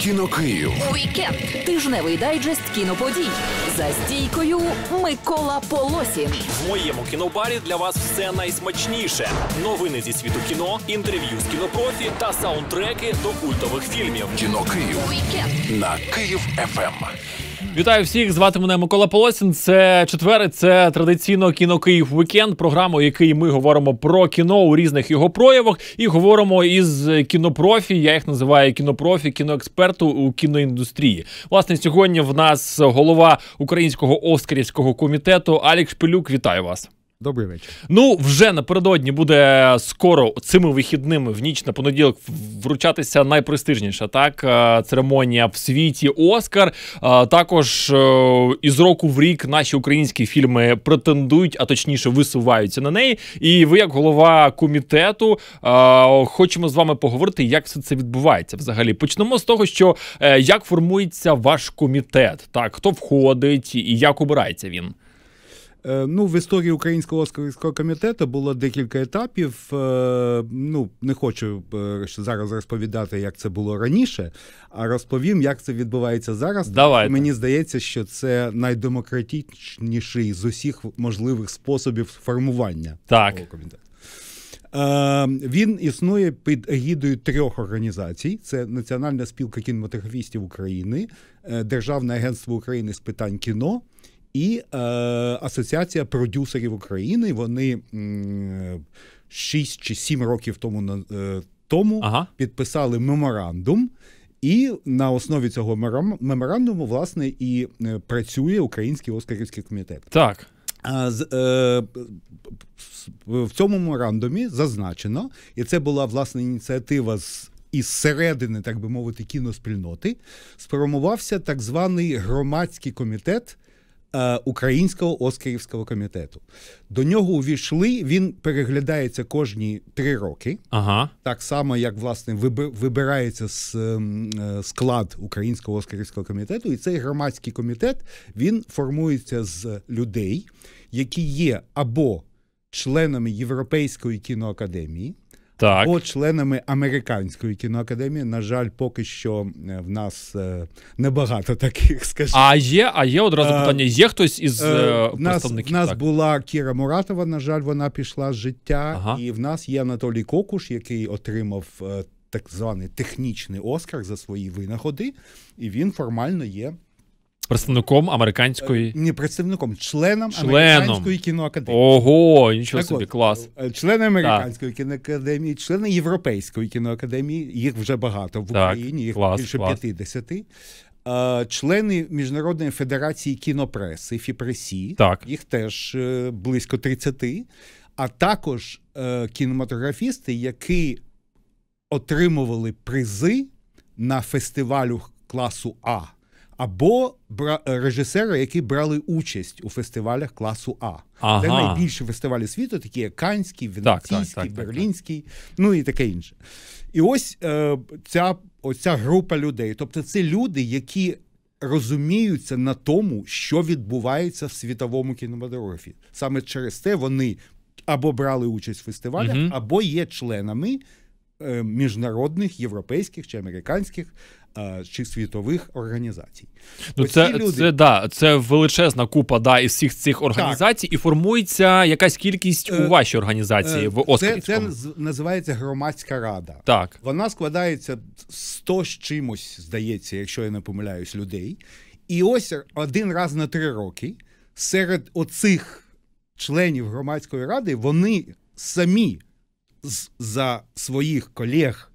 Кіно Київ. Вікенд. Тижневий дайджест кіноподій. За стійкою Микола Полосін. В моєму кінобарі для вас все найсмачніше. Новини зі світу кіно, інтерв'ю з кінопрофі та саундтреки до культових фільмів. Кіно Київ. На Київ ФМ. Вітаю всіх! Звати мене Микола Полосін. Це четвер. Це традиційно кіно Київ Вікенд, програма, у якій ми говоримо про кіно у різних його проявах, і говоримо із кінопрофі. Я їх називаю кінопрофі, кіноексперту у кіноіндустрії. Власне, сьогодні в нас голова українського оскарівського комітету Алік Шпилюк. Вітаю вас. Добрий вечір. Ну вже напередодні буде скоро цими вихідними в ніч на понеділок вручатися найпрестижніша так е, церемонія в світі Оскар. Е, також е, із року в рік наші українські фільми претендують, а точніше висуваються на неї. І ви, як голова комітету, хочемо з вами поговорити, як все це відбувається взагалі. Почнемо з того, що як формується ваш комітет, так хто входить і як обирається він. Е, ну, в історії українського Оскарського комітету було декілька етапів. Е, ну, не хочу е, зараз розповідати, як це було раніше, а розповім, як це відбувається зараз. Давайте. Мені здається, що це найдемократичніший з усіх можливих способів формування так. такого комітету. Він існує під егідою трьох організацій: це Національна спілка кінематографістів України, Державне агентство України з питань кіно і е, Асоціація продюсерів України. Вони шість 6 чи сім років тому е, тому ага. підписали меморандум. І на основі цього меморандуму, власне, і е, працює Український Оскарівський комітет. Так. з, е, В цьому меморандумі зазначено, і це була власне ініціатива з із середини, так би мовити, кіноспільноти, спромувався так званий громадський комітет Е, українського Оскарівського комітету. До нього увійшли. Він переглядається кожні три роки, Ага. так само, як власне вибирається з е, е, склад Українського Оскарівського комітету. І цей громадський комітет він формується з людей, які є або членами Європейської кіноакадемії так. по членами американської кіноакадемії. На жаль, поки що е, в нас е, небагато таких, скажімо. А є, а є одразу е, питання. Є хтось із представників? Нас, в нас так. була Кіра Муратова. На жаль, вона пішла з життя, ага. і в нас є Анатолій Кокуш, який отримав. Так званий технічний оскар за свої винаходи, і він формально є представником американської не представником, членом, членом. американської кіноакадемії. Ого, нічого так собі, от, клас. Е, члени американської так. кіноакадемії, члени Європейської кіноакадемії. Їх вже багато в так, Україні, їх клас, більше клас. 50. Е, члени Міжнародної федерації кінопреси Фіпресі, так. їх теж е, близько 30, а також кінематографісти, які отримували призи на фестивалю класу А або бра режисери, які брали участь у фестивалях класу А. Ага. Де найбільші фестивалі світу, такі як Канський, Венеційський, Берлінський, ну і таке інше. І ось е, ця оця група людей. Тобто, це люди, які розуміються на тому, що відбувається в світовому кінематографі. Саме через те вони або брали участь в фестивалях, угу. або є членами. Е, міжнародних європейських чи американських Е, чи світових організацій. Ну це люди... це, да, це величезна купа да, із всіх цих організацій, так. і формується якась кількість е, у вашій організації. Е, в Оскарівському. Це, це називається громадська рада. Так вона складається 100 з чимось, здається, якщо я не помиляюсь, людей. І ось один раз на три роки серед оцих членів громадської ради вони самі за своїх колег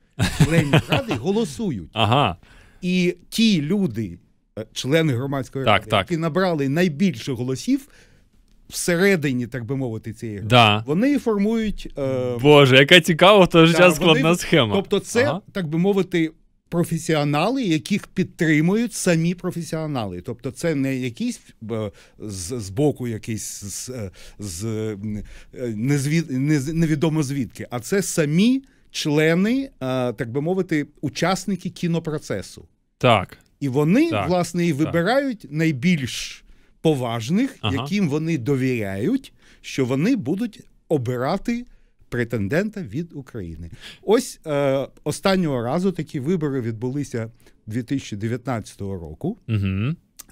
членів ради голосують. Ага. І ті люди, е, члени громадської так, ради, так. які набрали найбільше голосів. Всередині, так би мовити, цієї гри. Да. вони формують. Е... Боже, яка цікава то той да, складна вони... схема. Тобто, це, ага. так би мовити, професіонали, яких підтримують самі професіонали. Тобто, це не якісь е, з, з боку, якийсь з, е, з незвід... невідомо звідки, а це самі члени, е, так би мовити, учасники кінопроцесу. Так. І вони, так. власне, і вибирають так. найбільш поважних, ага. яким вони довіряють, що вони будуть обирати претендента від України. Ось е, останнього разу такі вибори відбулися 2019 року. Угу.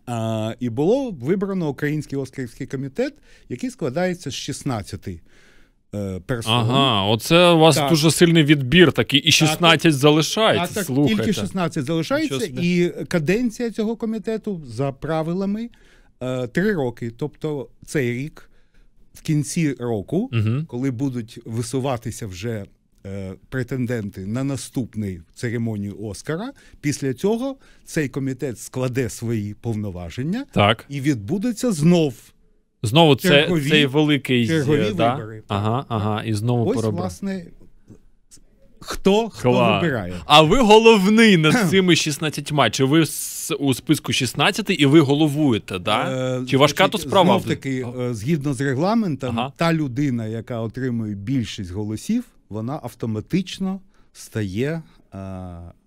Е, і було вибрано Український Оскарський комітет, який складається з 16 Е, персон. Ага, оце у вас так. дуже сильний відбір такий, і 16 так, залишається. Так, слухайте. Тільки 16 залишається, і каденція цього комітету за правилами е, три роки. Тобто цей рік, в кінці року, угу. коли будуть висуватися вже е, претенденти на наступний церемонію Оскара, після цього цей комітет складе свої повноваження так. і відбудеться знов. Знову чергові, цей великий чергові е, да? вибори. Ага, ага, і знову Ось, порабра. власне, хто хто вибирає. А ви головний над цими 16-ма. Чи ви у списку 16 і ви головуєте? да? Е, Чи важка тут справа? Знов таки, е, згідно з регламентом, ага. та людина, яка отримує більшість голосів, вона автоматично стає Е,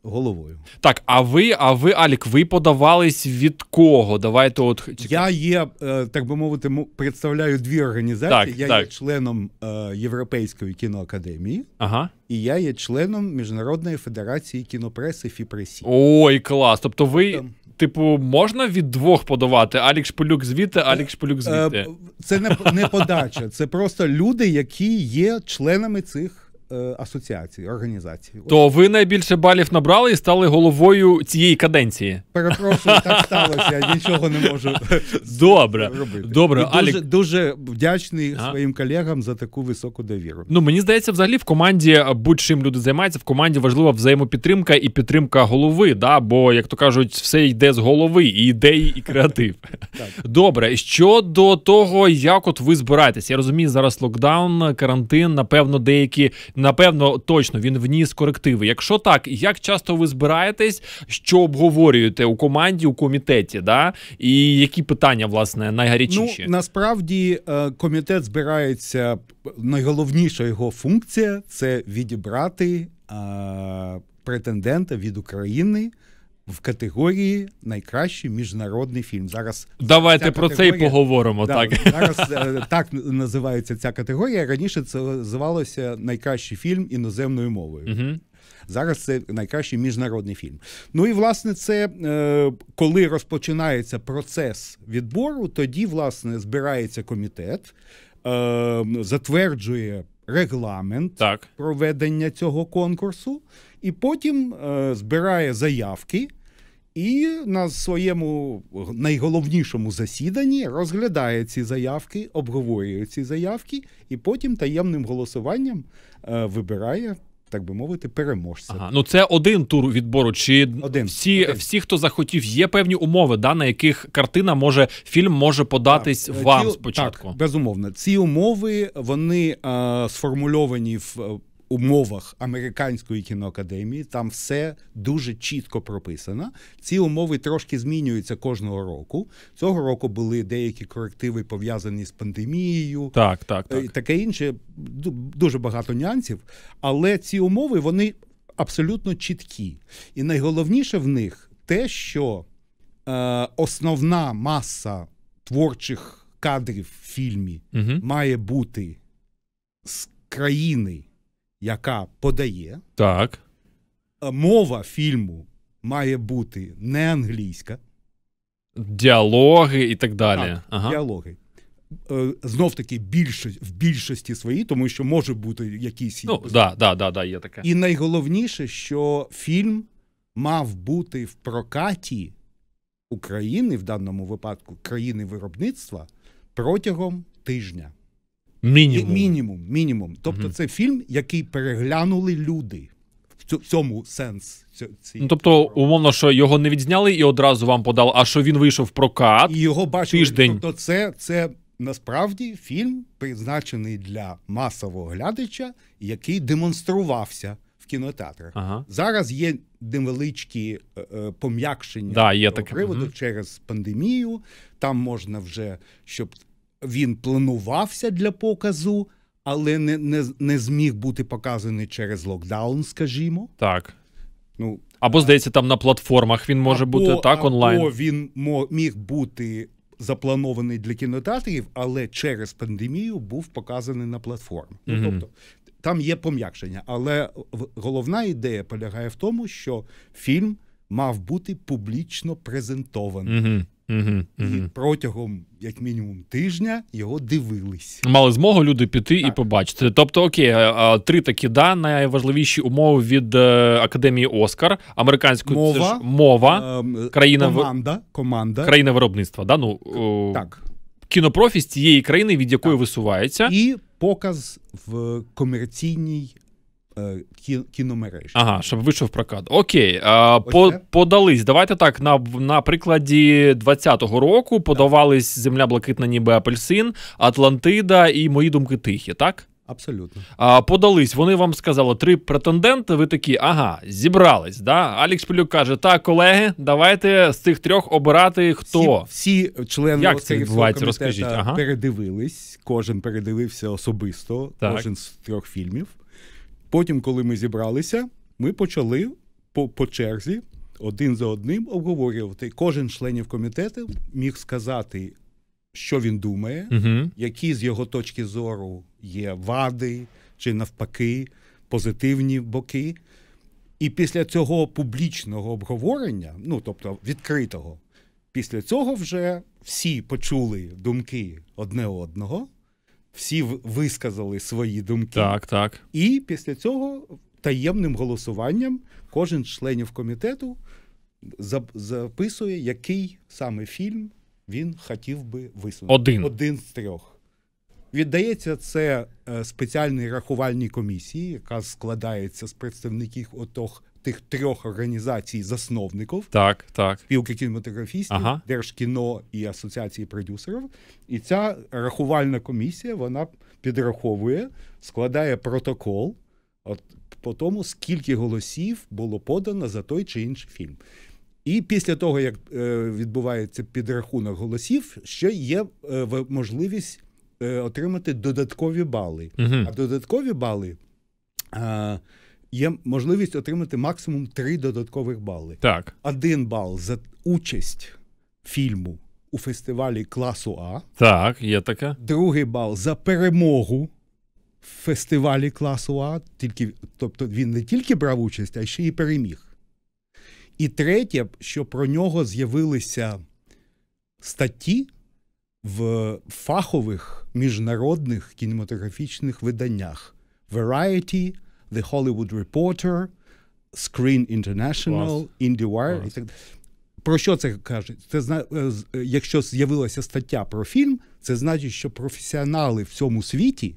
головою. Так, а ви, а ви, Алік, ви подавались від кого? Давайте от чекайте. Я є, е, так би мовити, представляю дві організації. Так, я так. є членом е, Європейської кіноакадемії ага. і я є членом Міжнародної федерації кінопреси Фіпресі. Ой, клас. Тобто, ви, тобто типу, можна від двох подавати? Алік Шпилюк звідти, Алік Шпилюк звідти. Це не, не подача, це просто люди, які є членами цих. Е, асоціації, організації То ви найбільше балів набрали і стали головою цієї каденції. Перепрошую, так сталося. Я нічого не можу добре. робити. Добре, і Алік... дуже, дуже вдячний а? своїм колегам за таку високу довіру. Ну мені здається, взагалі в команді будь-чим люди займаються. В команді важлива взаємопідтримка і підтримка голови. Да? Бо, як то кажуть, все йде з голови, і ідеї, і креатив. Добре, щодо того, як от ви збираєтесь, я розумію, зараз локдаун, карантин, напевно, деякі напевно, точно він вніс корективи. Якщо так, як часто ви збираєтесь, що обговорюєте у команді, у комітеті? да? І які питання, власне, найгарячіші? Ну, Насправді е, комітет збирається найголовніша його функція це відібрати е, претендента від України в категорії найкращий міжнародний фільм. Зараз давайте про це і поговоримо. Да, так зараз е, так називається ця категорія. Раніше це називалося найкращий фільм іноземною мовою. Угу. Зараз це найкращий міжнародний фільм. Ну і власне, це е, коли розпочинається процес відбору, тоді власне збирається комітет, е, затверджує регламент так. проведення цього конкурсу, і потім збирає заявки. І на своєму найголовнішому засіданні розглядає ці заявки, обговорює ці заявки, і потім таємним голосуванням е, вибирає. Так би мовити, переможця. Ага, Ну це один тур відбору. Чи один всі, один. всі, хто захотів, є певні умови, да, на яких картина може фільм може податись так, е, вам ці, спочатку? Так, Безумовно, ці умови вони е, сформульовані в е, умовах американської кіноакадемії. Там все дуже чітко прописано. Ці умови трошки змінюються кожного року. Цього року були деякі корективи пов'язані з пандемією, так, так, е, так. таке інше. Дуже багато нюансів, але ці умови вони абсолютно чіткі. І найголовніше в них те, що е, основна маса творчих кадрів в фільмі угу. має бути з країни, яка подає. Так. Е, мова фільму має бути не англійська. Діалоги і так далі. Так, ага. Діалоги. Е, Знов таки більшість, в більшості своїй, тому що може бути якийсь. Ну, да, да, да, да, є таке. І найголовніше, що фільм мав бути в прокаті України в даному випадку країни виробництва протягом тижня. Мінімум. Мінімум. мінімум. Тобто угу. це фільм, який переглянули люди. В цьому сенс. Ці... Ну, тобто, умовно, що його не відзняли і одразу вам подали, а що він вийшов в прокат і його бачили. тиждень. Тобто, це, це насправді фільм призначений для масового глядача, який демонструвався. в Кінотеатрах ага. зараз є невеличкі е, е, пом'якшення да, є приводу угу. через пандемію. Там можна вже щоб він планувався для показу, але не не, не зміг бути показаний через локдаун, скажімо. Так. Ну, Або, здається, там на платформах він може або, бути так онлайн. Або він міг бути запланований для кінотеатрів, але через пандемію був показаний на платформі. Ну, Тобто там є пом'якшення. Але головна ідея полягає в тому, що фільм мав бути публічно презентований. mm Угу, угу. І протягом, як мінімум, тижня його дивились. Мали змогу люди піти так. і побачити. Тобто, окей, е, е, три такі да найважливіші умови від е, академії Оскар, американської мова, це ж мова е, країна команда, команда країна виробництва. Да? Ну, так. кінопрофіс цієї країни, від якої так. висувається, і показ в комерційній Е, кі, кіномережі. Ага, щоб вийшов прокат. Окей, а, по, подались. Давайте так. На на прикладі 20-го року подавались так. земля блакитна, ніби апельсин, Атлантида і мої думки тихі, так? Абсолютно. А, Подались. Вони вам сказали три претенденти. Ви такі, ага, зібрались. Да? Алікс Пілюк каже: так, колеги, давайте з цих трьох обирати хто. Всі, всі члени Як це комітету Розкажіть. Ага. передивились, кожен передивився особисто, так. кожен з трьох фільмів. Потім, коли ми зібралися, ми почали по, по черзі один за одним обговорювати. Кожен членів комітету міг сказати, що він думає, угу. які з його точки зору є вади чи навпаки позитивні боки. І після цього публічного обговорення, ну тобто відкритого, після цього вже всі почули думки одне одного всі висказали свої думки. Так, так. І після цього таємним голосуванням кожен з членів комітету записує, який саме фільм він хотів би висунути. Один. Один з трьох. Віддається це е, спеціальній рахувальній комісії, яка складається з представників отох тих трьох організацій-засновників так, так. спілки кінематографістів, ага. Держкіно і Асоціації продюсерів. І ця рахувальна комісія вона підраховує, складає протокол от, по тому, скільки голосів було подано за той чи інший фільм. І після того, як е, відбувається підрахунок голосів, ще є е, можливість е, отримати додаткові бали. Угу. А додаткові бали є можливість отримати максимум три додаткових бали. Так. Один бал за участь фільму у фестивалі класу А. Так, є таке. Другий бал за перемогу в фестивалі класу А. Тільки, Тобто він не тільки брав участь, а ще й переміг. І третє, що про нього з'явилися статті. В фахових міжнародних кінематографічних виданнях Variety, The Hollywood Reporter, Screen International, IndieWire. так Про що це кажуть? Це зна... Е, е, якщо з'явилася стаття про фільм, це значить, що професіонали в цьому світі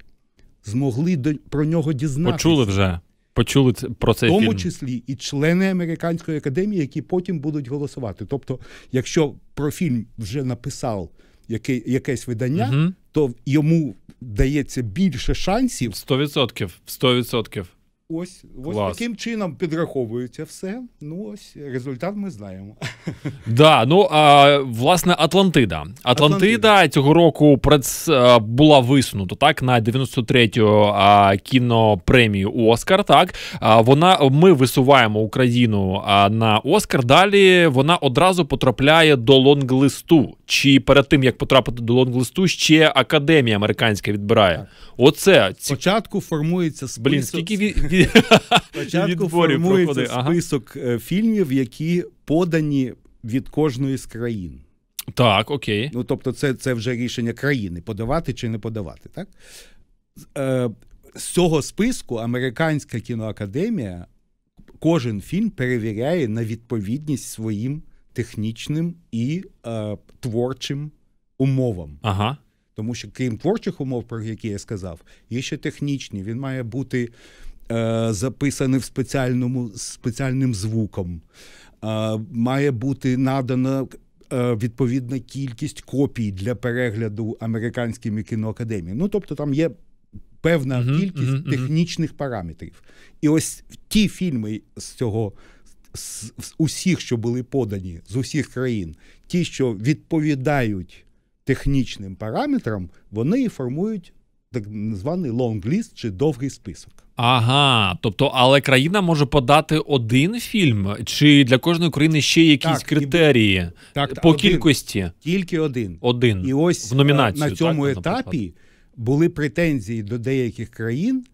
змогли до... про нього дізнатися. Почули вже. Почули про цей В тому фільм. числі і члени американської академії, які потім будуть голосувати. Тобто, якщо про фільм вже написав яке, якесь видання, угу. то йому дається більше шансів. 100%. 100%. Ось ось Клас. таким чином підраховується все. Ну ось результат ми знаємо. Да, ну а власне Атлантида. Атлантида, Атлантида. цього року прец, е, була висунута так на 93-ю кінопремію Оскар. Так а, вона ми висуваємо Україну на Оскар. Далі вона одразу потрапляє до лонглисту. Чи перед тим як потрапити до лонглисту, ще академія американська відбирає. Так. Оце ці... спочатку формується список. Блін, скільки і Спочатку формується ага. список е, фільмів, які подані від кожної з країн. Так, окей. Ну тобто, це це вже рішення країни подавати чи не подавати, так? Е, з цього списку Американська кіноакадемія кожен фільм перевіряє на відповідність своїм технічним і е, творчим умовам. Ага. Тому що крім творчих умов, про які я сказав, є ще технічні. Він має бути Е, записане в спеціальному спеціальним звуком. Е, має бути надана е, відповідна кількість копій для перегляду американськими кіноакадемії. Ну тобто, там є. Певна uh-huh, кількість uh-huh, технічних uh-huh. параметрів. І ось ті фільми з цього, з, з усіх, що були подані, з усіх країн, ті, що відповідають технічним параметрам, вони формують так званий лонг-ліст чи довгий список. Ага, тобто, але країна може подати один фільм, чи для кожної країни ще якісь так, критерії і... так, по один. кількості? Тільки один. Один. І ось в номінацію, е, на цьому так, етапі були претензії до деяких країн,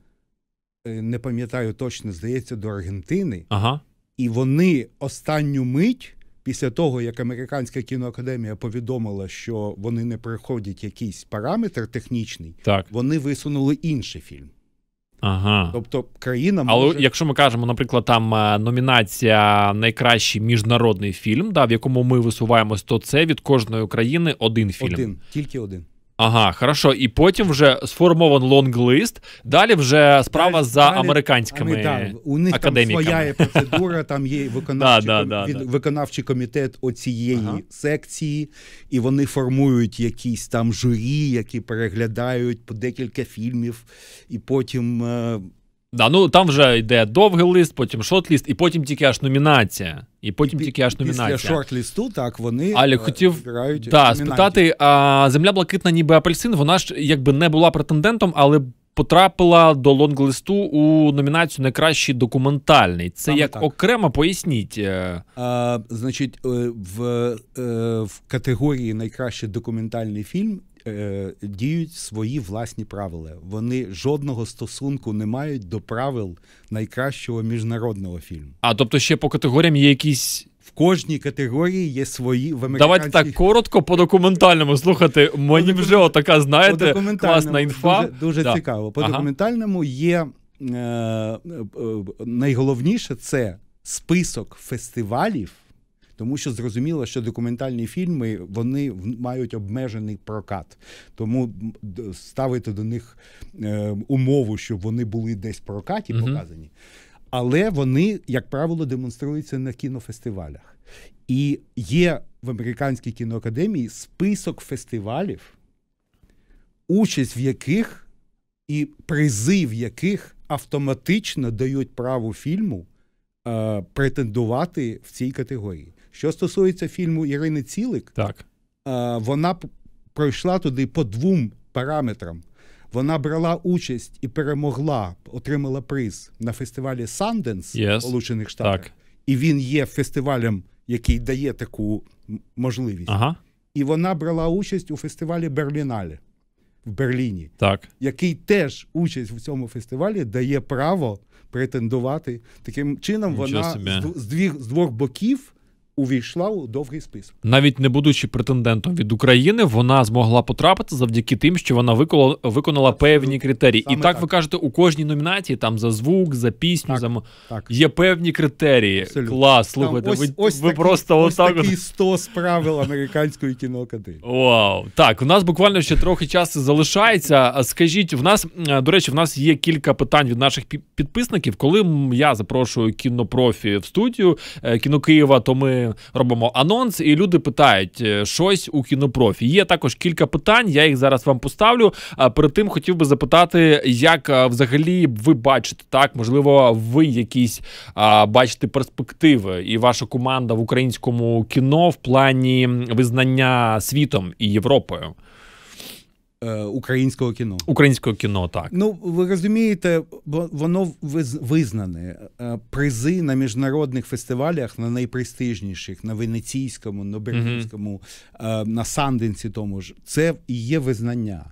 е, не пам'ятаю точно, здається, до Аргентини. Ага. І вони останню мить після того, як Американська кіноакадемія повідомила, що вони не проходять якийсь параметр технічний, так. вони висунули інший фільм. Ага. Тобто країна може... Але якщо ми кажемо, наприклад, там е, номінація найкращий міжнародний фільм, да, в якому ми висуваємось, то це від кожної країни один фільм. Один, тільки один. Ага, хорошо, і потім вже сформован лонглист. Далі вже справа далі, за американськими вони, да, у них академіками. там своя процедура. Там є виконавчий, да, да, від, виконавчий комітет оцієї ага. секції, і вони формують якісь там журі, які переглядають по декілька фільмів, і потім е, Да, ну Там вже йде довгий лист, потім шорт-ліст, і потім тільки аж номінація. І потім і, тільки аж номінація. Після шорт-лісту, так, вони Але хотів да, спитати, а земля блакитна, ніби апельсин, вона ж якби не була претендентом, але потрапила до лонглисту у номінацію Найкращий документальний. Це Саме як так. окремо поясніть. Е. А, Значить, е, в, е, в категорії найкращий документальний фільм Е, діють свої власні правила. Вони жодного стосунку не мають до правил найкращого міжнародного фільму. А тобто, ще по категоріям є якісь. В кожній категорії є свої в американських... Давайте так коротко по документальному. слухати. мені докум... вже отака, знаєте, класна інфа. Дуже, дуже да. цікаво. По ага. документальному є е, е, найголовніше це список фестивалів тому що зрозуміло, що документальні фільми вони мають обмежений прокат, тому ставити до них е, умову, щоб вони були десь в прокаті угу. показані. Але вони, як правило, демонструються на кінофестивалях. І є в Американській кіноакадемії список фестивалів, участь в яких і призи в яких автоматично дають право фільму е, претендувати в цій категорії. Що стосується фільму Ірини Цілик, так. Е, вона пройшла туди по двом параметрам. Вона брала участь і перемогла, отримала приз на фестивалі Санденс yes. Сполучених Штатах. І він є фестивалем, який дає таку можливість. Ага. І вона брала участь у фестивалі Берліналі в Берліні, так. який теж участь в цьому фестивалі дає право претендувати. Таким чином, вона з, з, дві, з двох боків увійшла у довгий список. Навіть не будучи претендентом від України, вона змогла потрапити завдяки тим, що вона виконала, виконала певні критерії. Саме І так, так ви кажете, у кожній номінації там за звук, за пісню, так, за так. є певні критерії. Абсолютно. Клас, слухайте, ось, ви ось ви такі, просто ось отак. Такі 100 правил американської кіноакадемії. Вау, так у нас буквально ще трохи часу залишається. Скажіть, в нас до речі, в нас є кілька питань від наших підписників. Коли я запрошую кінопрофі в студію е, кіно Києва, то ми робимо анонс, і люди питають е, щось у кінопрофі. Є також кілька питань. Я їх зараз вам поставлю. А перед тим хотів би запитати, як е, взагалі ви бачите так, можливо, ви якісь а, бачите перспективи, і ваша команда в українському кіно в плані визнання світом і Європою. Е, українського кіно. Українського кіно, так. Ну, ви розумієте, воно визнане. Е, призи на міжнародних фестивалях, на найпрестижніших, на Венеційському, на Берлінському, mm на Санденці тому ж, це і є визнання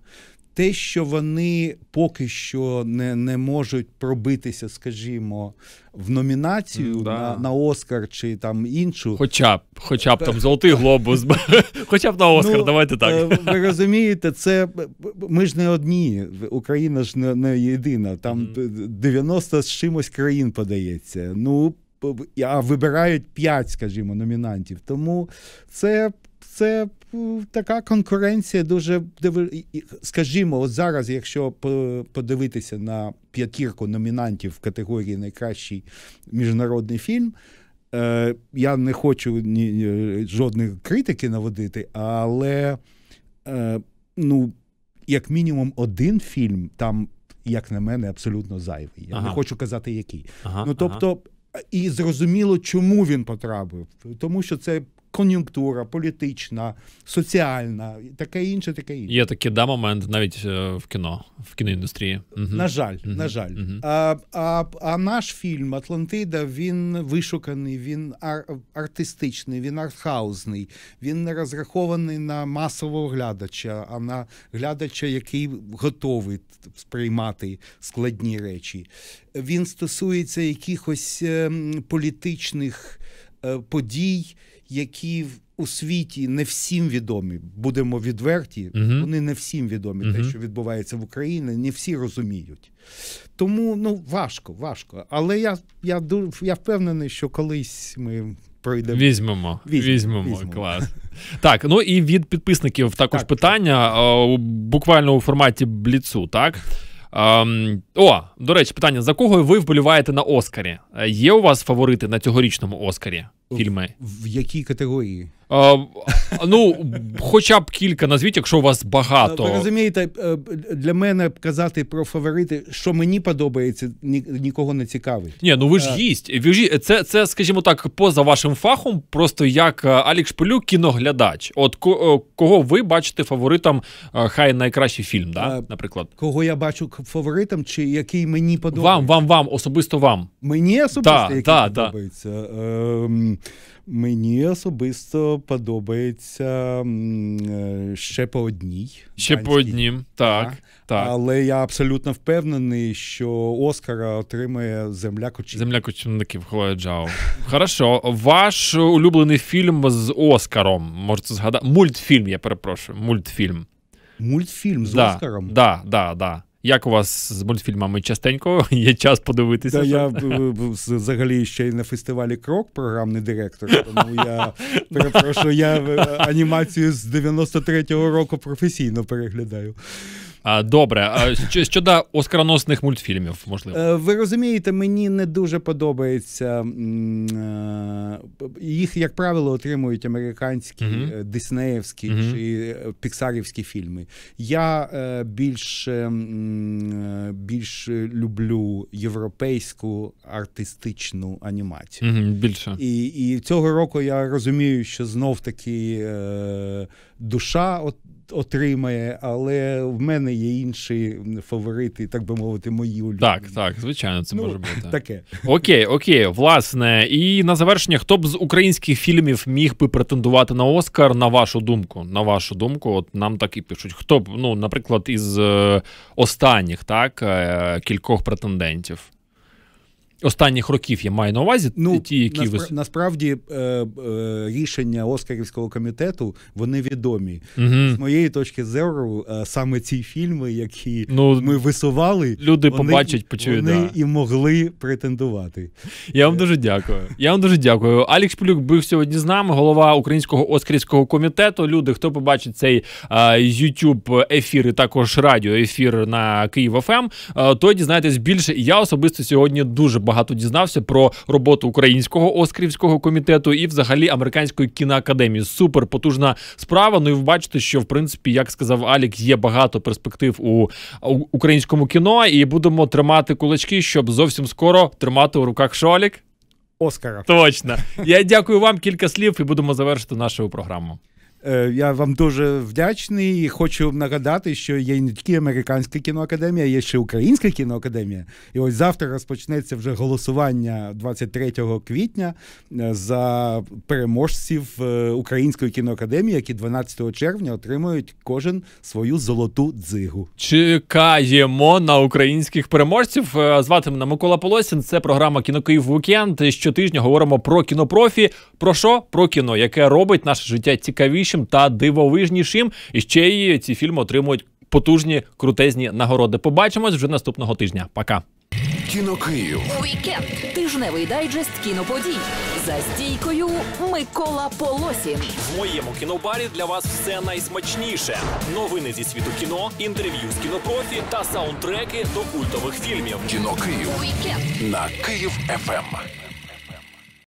те, що вони поки що не не можуть пробитися, скажімо, в номінацію да. на на Оскар чи там іншу. Хоча б хоча б там золотий глобус, хоча б на Оскар, ну, давайте так. Е, ви розумієте, це ми ж не одні. Україна ж не, не єдина. Там mm. 90 з чимось країн подається. Ну а вибирають 5, скажімо, номінантів. Тому це це е, така конкуренція дуже Скажімо, от зараз, якщо подивитися на п'ятірку номінантів в категорії найкращий міжнародний фільм. Е, я не хочу ні, жодної критики наводити, але е, ну, як мінімум, один фільм там, як на мене, абсолютно зайвий. Я ага. не хочу казати, який. Ага, ну тобто, ага. і зрозуміло, чому він потрапив, тому що це кон'юнктура, політична, соціальна, таке інше, таке інше. Є такий да момент навіть е, в кіно, в кіноіндустрії. Угу. На жаль, угу. на жаль. Угу. А а, а наш фільм Атлантида він вишуканий, він ар- артистичний, він артхаузний, він не розрахований на масового глядача, а на глядача, який готовий сприймати складні речі. Він стосується якихось ем, політичних е, подій які у світі не всім відомі. Будемо відверті, угу. вони не всім відомі, угу. те, що відбувається в Україні, не всі розуміють. Тому ну важко, важко. Але я я, я впевнений, що колись ми. Пройдемо. Візьмемо. Візьмемо. Візьмемо. Візьмемо. Клас. Так, ну і від підписників також так, питання так. О, буквально у форматі бліцу, так? Ем, о, до речі, питання: за кого ви вболіваєте на Оскарі? Е, є у вас фаворити на цьогорічному Оскарі? Фільми? В якій категорії? А, е, ну, хоча б кілька назвіть, якщо у вас багато. Е, ви розумієте, для мене казати про фаворити, що мені подобається, нікого не цікавить. Ні, ну ви ж їсть. Це, це, скажімо так, поза вашим фахом, просто як Алік Шпилюк, кіноглядач. От кого ви бачите фаворитом, хай найкращий фільм, да? наприклад? Кого я бачу фаворитом? чи перший, який мені подобається. Вам, вам, вам, особисто вам. Мені особисто да, який да, подобається. Да. Ем, е, мені особисто подобається е, ще по одній. Ще по одній, так, так. Але я абсолютно впевнений, що Оскара отримає земля кочівників. Земля кочівників Хлоя Джао. Хорошо. Ваш улюблений фільм з Оскаром. Можете згадати. Мультфільм, я перепрошую. Мультфільм. Мультфільм з да, Оскаром? Так, да, так, да, так. Як у вас з мультфільмами частенько є час подивитися? Да, я е, е, взагалі ще й на фестивалі Крок, програмний директор. Тому я перепрошую, я е, анімацію з 93-го року професійно переглядаю. А, Добре, а щодо оскароносних мультфільмів, можливо. Е, ви розумієте, мені не дуже подобається. Е, їх, як правило, отримують американські, Мгм. Е, диснеївські Мгм. чи піксарівські фільми. Я більше більш, люблю європейську артистичну анімацію. Мгм, Більше. І, і цього року я розумію, що знов таки душа от отримає, але в мене є інші фаворити, так би мовити, мої улюблені. Так, так, звичайно, це ну, може бути. Таке. Окей, окей, власне. І на завершення, хто б з українських фільмів міг би претендувати на Оскар, на вашу думку? На вашу думку, от нам так і пишуть. Хто б, ну, наприклад, із е, останніх, так, е, кількох претендентів? останніх років я маю на увазі ну, ті, які наспра... ви насправді е, е, рішення Оскарівського комітету вони відомі угу. з моєї точки зору. Е, саме ці фільми, які ну, ми висували, люди вони, побачать, почують вони да. і могли претендувати. Я вам дуже дякую. Я вам дуже дякую. Алік Шпилюк був сьогодні з нами, голова українського Оскарівського комітету. Люди, хто побачить цей е, YouTube ефір, і також радіо ефір на Київ ФМ, ем, е, то дізнаєтесь більше. І я особисто сьогодні дуже багато багато дізнався про роботу українського оскарівського комітету і, взагалі, американської кіноакадемії. Супер потужна справа. Ну і ви бачите, що в принципі, як сказав Алік, є багато перспектив у українському кіно, і будемо тримати кулачки, щоб зовсім скоро тримати у руках шолік. Оскара. Точно. Я дякую вам кілька слів і будемо завершити нашу програму. Е, я вам дуже вдячний і хочу нагадати, що є не тільки американська кіноакадемія, є ще Українська кіноакадемія. І ось завтра розпочнеться вже голосування 23 квітня е, за переможців е, Української кіноакадемії, які 12 червня отримують кожен свою золоту дзигу. Чекаємо на українських переможців. Звати мене Микола Полосін. Це програма «Кінокиїв Вікенд. Щотижня говоримо про кінопрофі. Про що? Про кіно, яке робить наше життя цікавіше найкращим та дивовижнішим. І ще й ці фільми отримують потужні крутезні нагороди. Побачимось вже наступного тижня. Пока. Кіно Київ. Уікенд. Тижневий дайджест кіноподій. За стійкою Микола Полосін. В моєму кінобарі для вас все найсмачніше. Новини зі світу кіно, інтерв'ю з кінопрофі та саундтреки до культових фільмів. Кіно Київ. Уікенд. На Київ ФМ.